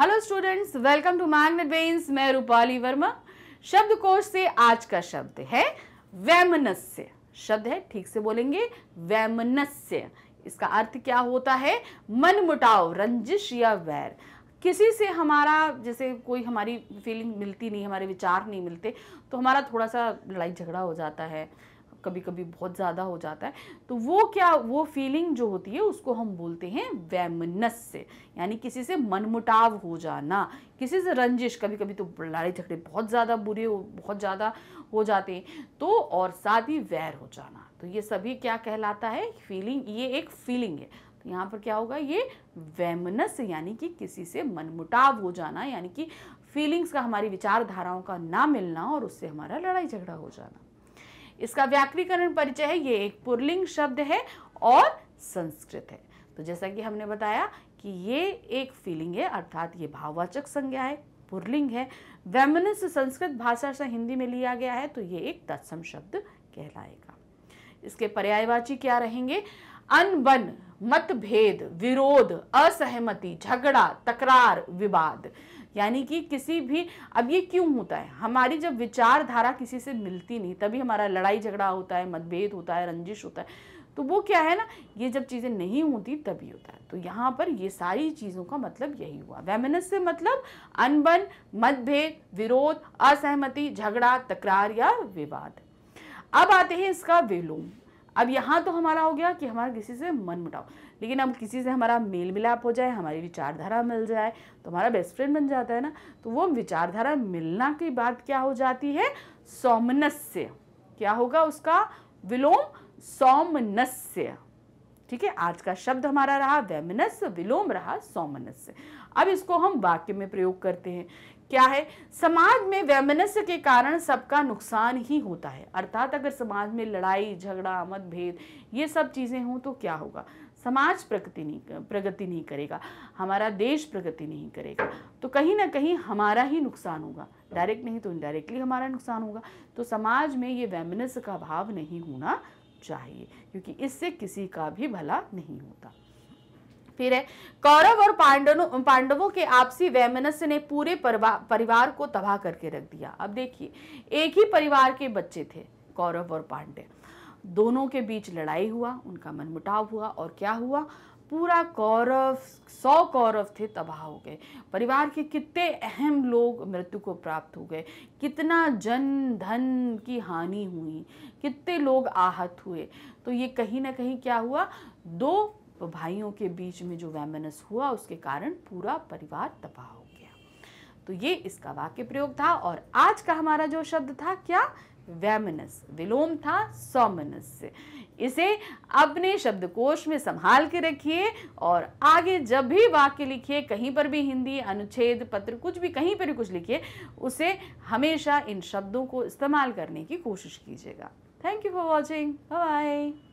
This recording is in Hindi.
hello students welcome to man bens मैं रूपाली वर्मा शब्दकोश से आज का शब्द है वैमनस्य शब्द है ठीक से बोलेंगे वैमनस्य इसका अर्थ क्या होता है मन मुटाव रंजिश या वैर किसी से हमारा जैसे कोई हमारी फीलिंग मिलती नहीं हमारे विचार नहीं मिलते तो हमारा थोड़ा सा लड़ाई झगड़ा हो जाता है कभी कभी बहुत ज़्यादा हो जाता है तो वो क्या वो फीलिंग जो होती है उसको हम बोलते हैं वैमनस से यानी किसी से मनमुटाव हो जाना किसी से रंजिश कभी कभी तो लड़ाई झगड़े बहुत ज़्यादा बुरे बहुत ज़्यादा हो जाते हैं तो और साथ ही वैर हो जाना तो ये सभी क्या कहलाता है फीलिंग ये एक फीलिंग है तो यहाँ पर क्या होगा ये वैमनस यानी कि किसी से मनमुटाव हो जाना यानी कि फीलिंग्स का हमारी विचारधाराओं का ना मिलना और उससे हमारा लड़ाई झगड़ा हो जाना इसका व्याकरीकरण परिचय है ये एक पुरलिंग शब्द है और संस्कृत है तो जैसा कि हमने बताया कि ये एक फीलिंग है अर्थात ये भाववाचक संज्ञा है पुरलिंग है वेमनस संस्कृत भाषा से हिंदी में लिया गया है तो ये एक तत्सम शब्द कहलाएगा इसके पर्यायवाची क्या रहेंगे अनबन मतभेद विरोध असहमति झगड़ा तकरार विवाद यानी कि किसी भी अब ये क्यों होता है हमारी जब विचारधारा किसी से मिलती नहीं तभी हमारा लड़ाई झगड़ा होता है मतभेद होता है रंजिश होता है तो वो क्या है ना ये जब चीज़ें नहीं होती तभी होता है तो यहाँ पर ये सारी चीज़ों का मतलब यही हुआ वेमनस से मतलब अनबन मतभेद विरोध असहमति झगड़ा तकरार या विवाद अब आते हैं इसका विलोम अब यहाँ तो हमारा हो गया कि हमारा किसी से मन मुटाव लेकिन अब किसी से हमारा मेल मिलाप हो जाए हमारी विचारधारा मिल जाए तो हमारा बेस्ट फ्रेंड बन जाता है ना तो वो विचारधारा मिलना की बात क्या हो जाती है सौमनस्य क्या होगा उसका विलोम सौमनस्य ठीक है आज का शब्द हमारा रहा वेमनस विलोम रहा सौमनस अब इसको हम वाक्य में प्रयोग करते हैं क्या है समाज में वैमनस्य के कारण सबका नुकसान ही होता है अर्थात अगर समाज में लड़ाई झगड़ा मतभेद ये सब चीज़ें हों तो क्या होगा समाज प्रगति नहीं प्रगति नहीं करेगा हमारा देश प्रगति नहीं करेगा तो कहीं ना कहीं हमारा ही नुकसान होगा डायरेक्ट नहीं तो इनडायरेक्टली हमारा नुकसान होगा तो समाज में ये वैमनस्य का भाव नहीं होना चाहिए क्योंकि इससे किसी का भी भला नहीं होता फिर है कौरव और पांडवों पांडवों के आपसी वैमनस्य ने पूरे परिवार को तबाह करके रख दिया अब देखिए एक ही परिवार के बच्चे थे कौरव और पांडे दोनों के बीच लड़ाई हुआ उनका मनमुटाव हुआ और क्या हुआ पूरा कौरव सौ कौरव थे तबाह हो गए परिवार के कितने अहम लोग मृत्यु को प्राप्त हो गए कितना जन धन की हानि हुई कितने लोग आहत हुए तो ये कहीं ना कहीं क्या हुआ दो भाइयों के बीच में जो वैमनस हुआ उसके कारण पूरा परिवार तबाह हो गया तो ये इसका वाक्य प्रयोग था और आज का हमारा जो शब्द था क्या वैमनस विलोम था सौमनस से इसे अपने शब्दकोश में संभाल के रखिए और आगे जब भी वाक्य लिखिए कहीं पर भी हिंदी अनुच्छेद पत्र कुछ भी कहीं पर भी कुछ लिखिए उसे हमेशा इन शब्दों को इस्तेमाल करने की कोशिश कीजिएगा thank you for watching bye